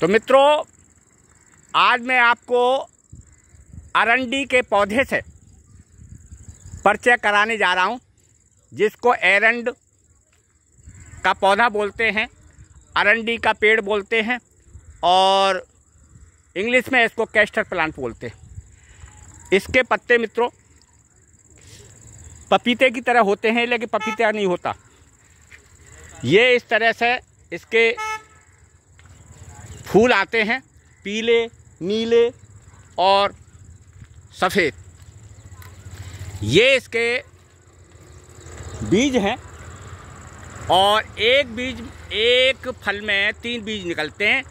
तो मित्रों आज मैं आपको अरंडी के पौधे से परिचय कराने जा रहा हूँ जिसको एरंड का पौधा बोलते हैं अरंडी का पेड़ बोलते हैं और इंग्लिश में इसको कैस्टर प्लांट बोलते हैं इसके पत्ते मित्रों पपीते की तरह होते हैं लेकिन पपीता नहीं होता ये इस तरह से इसके फूल आते हैं पीले नीले और सफ़ेद ये इसके बीज हैं और एक बीज एक फल में तीन बीज निकलते हैं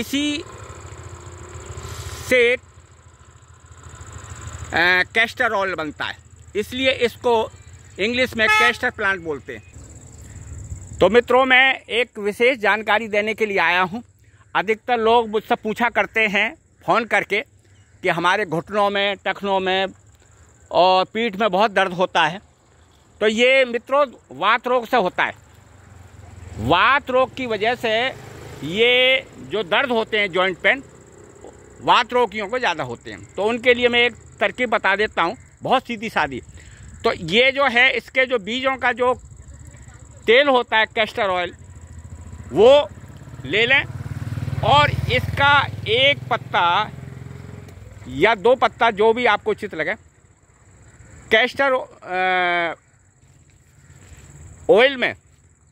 इसी से कैस्टरॉल बनता है इसलिए इसको इंग्लिश में कैस्टर प्लांट बोलते हैं तो मित्रों मैं एक विशेष जानकारी देने के लिए आया हूँ अधिकतर लोग मुझसे पूछा करते हैं फ़ोन करके कि हमारे घुटनों में टखनों में और पीठ में बहुत दर्द होता है तो ये मित्रों वात रोग से होता है वात रोग की वजह से ये जो दर्द होते हैं जॉइंट पेन वात रोगियों को ज़्यादा होते हैं तो उनके लिए मैं एक तरकीब बता देता हूँ बहुत सीधी सादी तो ये जो है इसके जो बीजों का जो तेल होता है कैस्टर ऑयल वो ले लें और इसका एक पत्ता या दो पत्ता जो भी आपको उचित लगे कैस्टर ऑयल में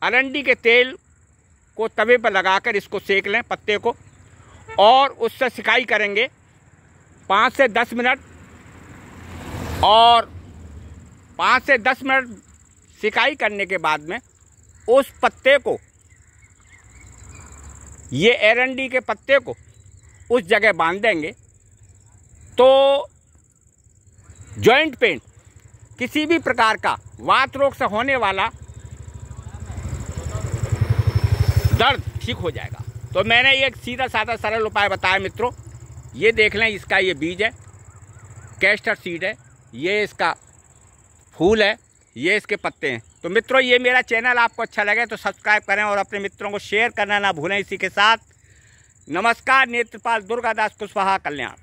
अरंडी के तेल को तवे पर लगाकर इसको सेक लें पत्ते को और उससे सिकाई करेंगे पाँच से दस मिनट और पाँच से दस मिनट सिकाई करने के बाद में उस पत्ते को ये एरंडी के पत्ते को उस जगह बांध देंगे तो जॉइंट पेन किसी भी प्रकार का वात रोग से होने वाला दर्द ठीक हो जाएगा तो मैंने एक सीधा साधा सरल उपाय बताया मित्रों ये देख लें इसका ये बीज है कैस्टर सीड है ये इसका फूल है ये इसके पत्ते हैं तो मित्रों ये मेरा चैनल आपको अच्छा लगे तो सब्सक्राइब करें और अपने मित्रों को शेयर करना ना भूलें इसी के साथ नमस्कार नेत्रपाल दुर्गादास कुशवाहा कल्याण